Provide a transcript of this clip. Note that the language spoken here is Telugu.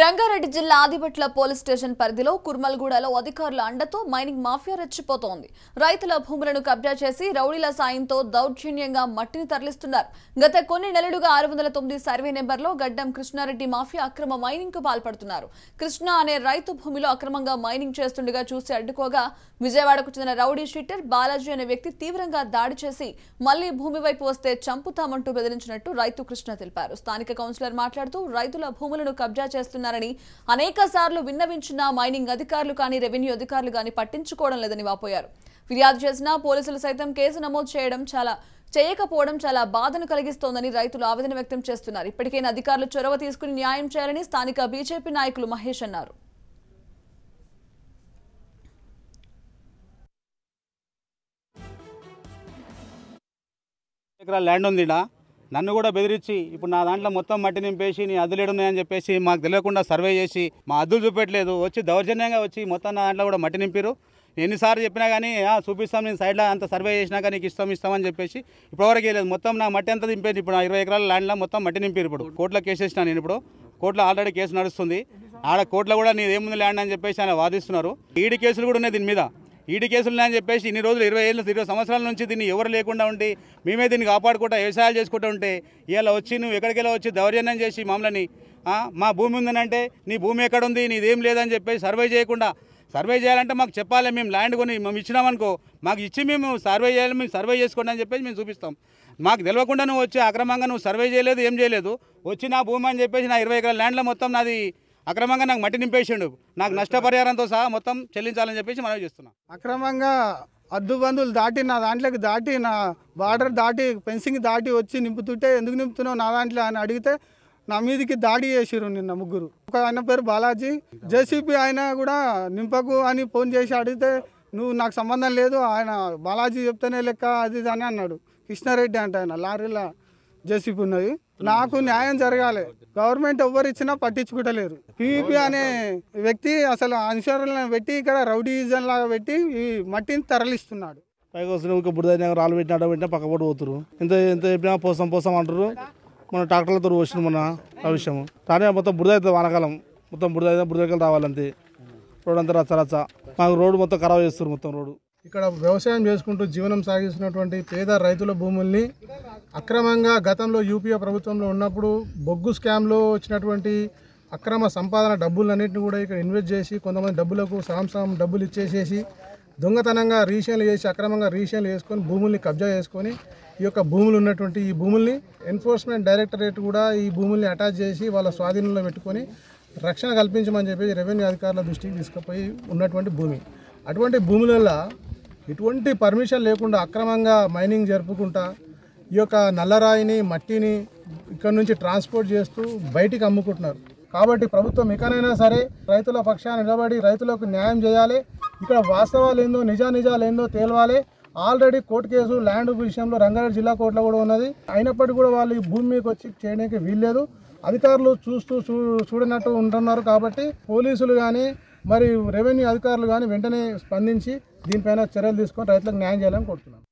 రంగారెడ్డి జిల్లా ఆదిపట్ల పోలీస్ స్టేషన్ పరిధిలో కుర్మల్గూడలో అధికారుల అండతో మైనింగ్ మాఫియా రెచ్చిపోతోంది రైతుల భూములను కబ్జా చేసి రౌడీల సాయంతో దౌర్జన్యంగా మట్టిని తరలిస్తున్నారు గత కొన్ని నెలలుగా ఆరు వందల తొమ్మిది సర్వే నెంబర్లో గడ్డం కృష్ణారెడ్డి మాఫియా అక్రమ మైనింగ్ కు పాల్పడుతున్నారు కృష్ణ అనే రైతు భూమిలో అక్రమంగా మైనింగ్ చేస్తుండగా చూసి అడ్డుకోగా విజయవాడకు చెందిన రౌడీ షీటర్ బాలాజీ అనే వ్యక్తి తీవ్రంగా దాడి చేసి మళ్లీ భూమి వైపు వస్తే చంపుతామంటూ బెదిరించినట్టు రైతు కృష్ణ తెలిపారు స్థానిక కౌన్సిలర్ మాట్లాడుతూ రైతుల భూములను కబ్జా చేస్తున్న చేస్తున్నారని అనేక సార్లు విన్నవించిన మైనింగ్ అధికారులు కానీ రెవెన్యూ అధికారులు కానీ పట్టించుకోవడం లేదని వాపోయారు ఫిర్యాదు చేసినా పోలీసులు సైతం కేసు నమోదు చేయడం చాలా చేయకపోవడం చాలా బాధను కలిగిస్తోందని రైతులు ఆవేదన వ్యక్తం చేస్తున్నారు ఇప్పటికైనా అధికారులు చొరవ తీసుకుని న్యాయం చేయాలని స్థానిక బీజేపీ నాయకులు మహేష్ అన్నారు ల్యాండ్ ఉందిడా నన్ను కూడా బెదిరించి ఇప్పుడు నా దాంట్లో మొత్తం మట్టి నింపేసి నీ అద్దులేడు ఉన్నాయని చెప్పేసి మాకు తెలియకుండా సర్వే చేసి మా అద్దులు చూపెట్టలేదు వచ్చి దౌర్జన్యంగా వచ్చి మొత్తం నా దాంట్లో కూడా మట్టి నింపారు ఎన్నిసార్లు చెప్పినా కానీ చూపిస్తాం నేను సైడ్లో అంత సర్వే చేసినాక నీకు ఇస్తాం ఇస్తామని చెప్పేసి ఇప్పటివరకు వెళ్ళేది మొత్తం నా మట్టి అంతా దింపేది ఇప్పుడు నా ఇరవై ఎకరాల ల్యాండ్లో మొత్తం మట్టి నింపారు ఇప్పుడు కోర్టులో కేసు వేసినా నేను ఇప్పుడు కోర్టులో ఆల్రెడీ కేసు నడుస్తుంది ఆడ కోర్టులో కూడా నీదేముంది ల్యాండ్ అని చెప్పేసి ఆయన వాదిస్తున్నారు ఈడి కేసులు కూడా ఉన్నాయి దీని మీద ఈడి కేసులు అని చెప్పేసి ఇన్ని రోజులు ఇరవై ఏళ్ళు ఇరవై సంవత్సరాల నుంచి దీన్ని ఎవరు లేకుండా ఉండి మేమే దీన్ని కాపాడుకుంటా వ్యవసాయాలు చేసుకుంటూ ఉంటే ఇలా వచ్చి నువ్వు వెళ్ళి వచ్చి దౌర్జన్యం చేసి మమ్మల్ని మా భూమి ఉందనంటే నీ భూమి ఎక్కడుంది నీదేం లేదని చెప్పేసి సర్వే చేయకుండా సర్వే చేయాలంటే మాకు చెప్పాలి మేము ల్యాండ్ కొని మేము ఇచ్చినామనుకో మాకు ఇచ్చి మేము సర్వే చేయాలి మేము సర్వే చేసుకోండి అని చెప్పేసి మేము చూపిస్తాం మాకు తెలియకుండా నువ్వు వచ్చి అక్రమంగా నువ్వు సర్వే చేయలేదు ఏం చేయలేదు వచ్చి నా భూమి అని చెప్పేసి నా ఇరవై ఎకరాల ల్యాండ్లో మొత్తం నాది అక్రమంగా నాకు మట్టి నింపేసిండు నాకు నష్టపరిహారంతో సహా మొత్తం చెల్లించాలని చెప్పేసి మనం చేస్తున్నాం అక్రమంగా అద్దుబందులు దాటి నా దాంట్లోకి దాటి నా బార్డర్ దాటి ఫెన్సింగ్ దాటి వచ్చి నింపుతుంటే ఎందుకు నింపుతున్నావు నా దాంట్లో అని అడిగితే నా మీదకి దాడి చేసిరు నిన్న ముగ్గురు ఒక ఆయన పేరు బాలాజీ జేసీపీ ఆయన కూడా నింపకు అని ఫోన్ చేసి అడిగితే నువ్వు నాకు సంబంధం లేదు ఆయన బాలాజీ చెప్తేనే లెక్క అది అని అన్నాడు కృష్ణారెడ్డి అంట ఆయన లారీలో జెసిపి ఉన్నది నాకు న్యాయం జరగాలి గవర్నమెంట్ ఎవ్వరు ఇచ్చినా పట్టించుకుంటలేరు పీపీ అనే వ్యక్తి అసలు అనుసరణ పెట్టి ఇక్కడ రౌడీజన్ లాగా పెట్టి ఈ మట్టిని తరలిస్తున్నాడు పైకి వస్తున్న ఇంకా బుడిద రాళ్ళు పెట్టిన అడ్డ పెట్టినా పడి పోతురు ఎంత ఎంత చెప్పినా పోసం పోసం అంటారు మన ట్రాక్టర్లతో వచ్చిన మన ఆ విషయం కానీ మొత్తం బుడిద అవుతుంది వానకాలం మొత్తం బుడిద బుడిదకలు రావాలంతే రోడ్ అంతా రచ్చ రచ్చ మాకు రోడ్డు మొత్తం ఖరాబ్ చేస్తారు మొత్తం రోడ్డు ఇక్కడ వ్యవసాయం చేసుకుంటూ జీవనం సాగిస్తున్నటువంటి పేద రైతుల భూముల్ని అక్రమంగా గతంలో యూపీఏ ప్రభుత్వంలో ఉన్నప్పుడు బొగ్గు స్కామ్లో వచ్చినటువంటి అక్రమ సంపాదన డబ్బులన్నింటినీ కూడా ఇక్కడ ఇన్వెస్ట్ చేసి కొంతమంది డబ్బులకు సాంసాం డబ్బులు ఇచ్చేసేసి దొంగతనంగా రీసేల్ చేసి అక్రమంగా రీసేల్ చేసుకొని భూముల్ని కబ్జా చేసుకొని ఈ యొక్క భూములు ఉన్నటువంటి ఈ భూముల్ని ఎన్ఫోర్స్మెంట్ డైరెక్టరేట్ కూడా ఈ భూముల్ని అటాచ్ చేసి వాళ్ళ స్వాధీనంలో పెట్టుకొని రక్షణ కల్పించమని చెప్పేసి రెవెన్యూ అధికారుల దృష్టికి తీసుకుపోయి ఉన్నటువంటి భూమి అటువంటి భూములలో ఎటువంటి పర్మిషన్ లేకుండా అక్రమంగా మైనింగ్ జరుపుకుంటా ఈ యొక్క నల్లరాయిని మట్టిని ఇక్కడ నుంచి ట్రాన్స్పోర్ట్ చేస్తూ బయటికి అమ్ముకుంటున్నారు కాబట్టి ప్రభుత్వం ఇకనైనా సరే రైతుల పక్షాన నిలబడి రైతులకు న్యాయం చేయాలి ఇక్కడ వాస్తవాలు ఏందో నిజానిజాలు ఏందో తేలవాలి ఆల్రెడీ కోర్టు కేసు ల్యాండ్ విషయంలో రంగారెడ్డి జిల్లా కోర్టులో కూడా ఉన్నది అయినప్పటికీ కూడా వాళ్ళు ఈ భూమి మీకు వచ్చి చేయడానికి వీల్లేదు అధికారులు చూస్తూ చూడనట్టు ఉంటున్నారు కాబట్టి పోలీసులు కానీ మరి రెవెన్యూ అధికారులు కానీ వెంటనే స్పందించి దీనిపైన చర్యలు తీసుకొని రైతులకు న్యాయం చేయాలని కోరుతున్నాను